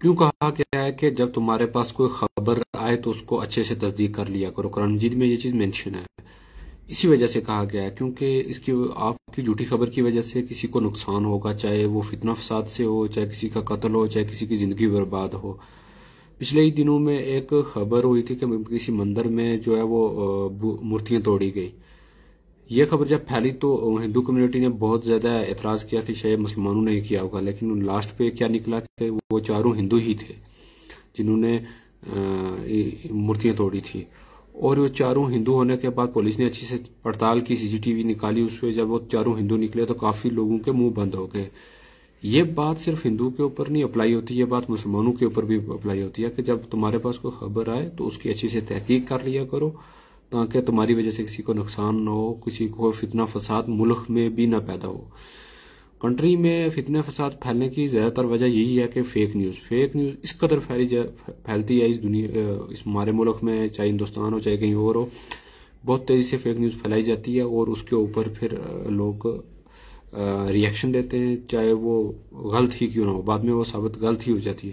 क्यों कहा गया है कि जब तुम्हारे पास कोई खबर आए तो उसको अच्छे से तस्दीक कर लिया करो कुरान मजीद में ये चीज़ मेंशन है इसी वजह से कहा गया है क्योंकि इसकी आपकी झूठी खबर की वजह से किसी को नुकसान होगा चाहे वो फितना फसाद से हो चाहे किसी का कत्ल हो चाहे किसी की ज़िंदगी बर्बाद हो पिछले ही दिनों में एक खबर हुई थी कि किसी मंदिर में जो है वो मूर्तियां तोड़ी गई ये खबर जब फैली तो हिंदू कम्युनिटी ने बहुत ज़्यादा एतराज़ किया कि शायद मुसलमानों ने किया होगा लेकिन लास्ट पे क्या निकला कि वो चारों हिंदू ही थे जिन्होंने मूर्तियां तोड़ी थी और वो चारों हिंदू होने के बाद पुलिस ने अच्छी से पड़ताल की सीसीटीवी निकाली उस पर जब वो चारों हिंदू निकले तो काफ़ी लोगों के मुंह बंद हो गए ये बात सिर्फ हिंदू के ऊपर नहीं अप्लाई होती ये बात मुसलमानों के ऊपर भी अप्लाई होती है कि जब तुम्हारे पास कोई खबर आए तो उसकी अच्छी से तहकीक कर लिया करो ताकि तुम्हारी वजह से किसी को नुकसान ना हो किसी को फितना फसाद मुल्क में भी ना पैदा हो कंट्री में फितने फसाद फैलने की ज़्यादातर वजह यही है कि फ़ेक न्यूज़ फ़ेक न्यूज़ इस कदर फैली फैलती है इस दुनिया इस हमारे मुल्क में चाहे हिंदुस्तान हो चाहे कहीं और हो बहुत तेज़ी से फेक न्यूज़ फैलाई जाती है और उसके ऊपर फिर लोग रिएक्शन देते हैं चाहे वो गलत ही क्यों ना हो बाद में वो साबित गलत ही हो जाती है